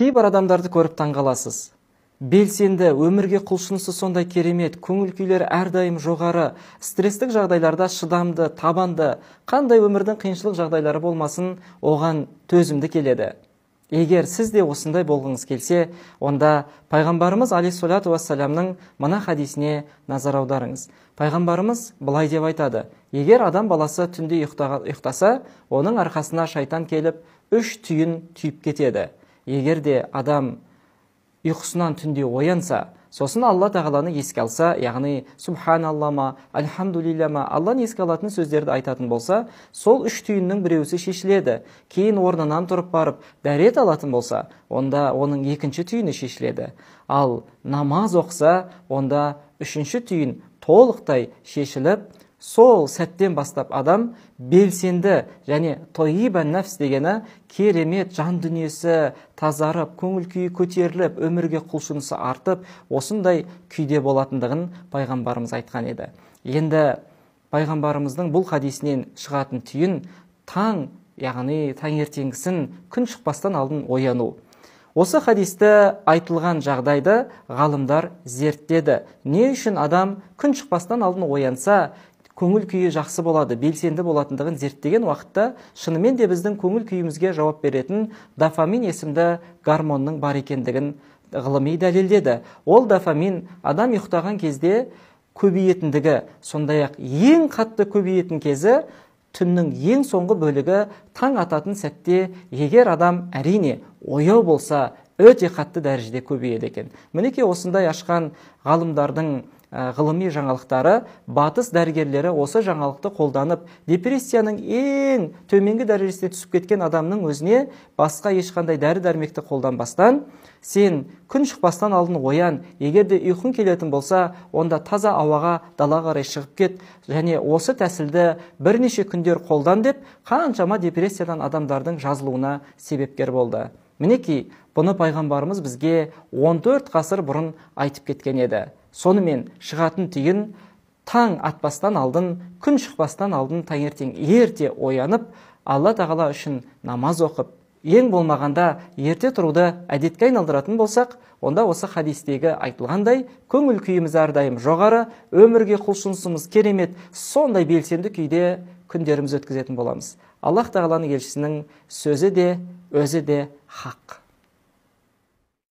кейбір адамдарды көріп таңғаласыз белсенді өмірге құлшынысы сондай керемет көңіл күйлері әрдайым жоғары стресстік жағдайларда шыдамды табанды қандай өмірдің қиыншылық жағдайлары болмасын оған төзімді келеді егер сіз де осындай болғыңыз келсе онда пайғамбарымыз алейхисалату уассаламның мына хадисіне назар аударыңыз пайғамбарымыз былай деп айтады егер адам баласы түнде ұйықтаса оның арқасына шайтан келіп үш түйін түйіп кетеді егер де адам ұйқысынан түнде оянса сосын алла тағаланы еске алса яғни субханалла ма альхамдулилля ма алланы еске алатын сөздерді айтатын болса сол үш түйіннің біреусі шешіледі кейін орнынан тұрып барып дәрет алатын болса онда оның екінші түйіні шешіледі ал намаз оқса онда үшінші түйін толықтай шешіліп сол сәттен бастап адам белсенді және тойиба нәпс дегені керемет жан дүниесі тазарып көңіл күйі көтеріліп өмірге құлшынысы артып осындай күйде болатындығын пайғамбарымыз айтқан еді енді пайғамбарымыздың бұл хадисінен шығатын түйін таң яғни таңертеңгісін күн шықпастан алдын ояну осы хадисті айтылған жағдайды ғалымдар зерттеді не үшін адам күн шықпастан алдын оянса көңіл күйі жақсы болады белсенді болатындығын зерттеген уақытта шынымен де біздің көңіл күйімізге жауап беретін дофамин есімді гармонның бар екендігін ғылыми дәлелдеді ол дофамин адам ұйықтаған кезде көбейетіндігі сондай ақ ең қатты көбейетін кезі түннің ең соңғы бөлігі таң ататын сәтте егер адам әрине ояу болса өте қатты дәрежеде көбейеді екен мінекей осындай ашқан ғалымдардың Ә, ғылыми жаңалықтары батыс дәрігерлері осы жаңалықты қолданып депрессияның ең төменгі дәрежесіне түсіп кеткен адамның өзіне басқа ешқандай дәрі дәрмекті қолданбастан сен күн шықпастан алдын оян егер де ұйқың келетін болса онда таза ауаға далаға қарай шығып кет және осы тәсілді бірнеше күндер қолдан деп қаншама депрессиядан адамдардың жазылуына себепкер болды мінекей бұны пайғамбарымыз бізге 14 ғасыр бұрын айтып кеткен еді сонымен шығатын түйін таң атпастан алдын күн шықпастан алдын таңертең ерте оянып алла тағала үшін намаз оқып ең болмағанда ерте тұруды әдетке айналдыратын болсақ онда осы хадистегі айтылғандай көңіл күйіміз әрдайым жоғары өмірге құлшынысымыз керемет сондай белсенді күйде күндеріміз өткізетін боламыз аллах тағаланың елшісінің сөзі де өзі де хақ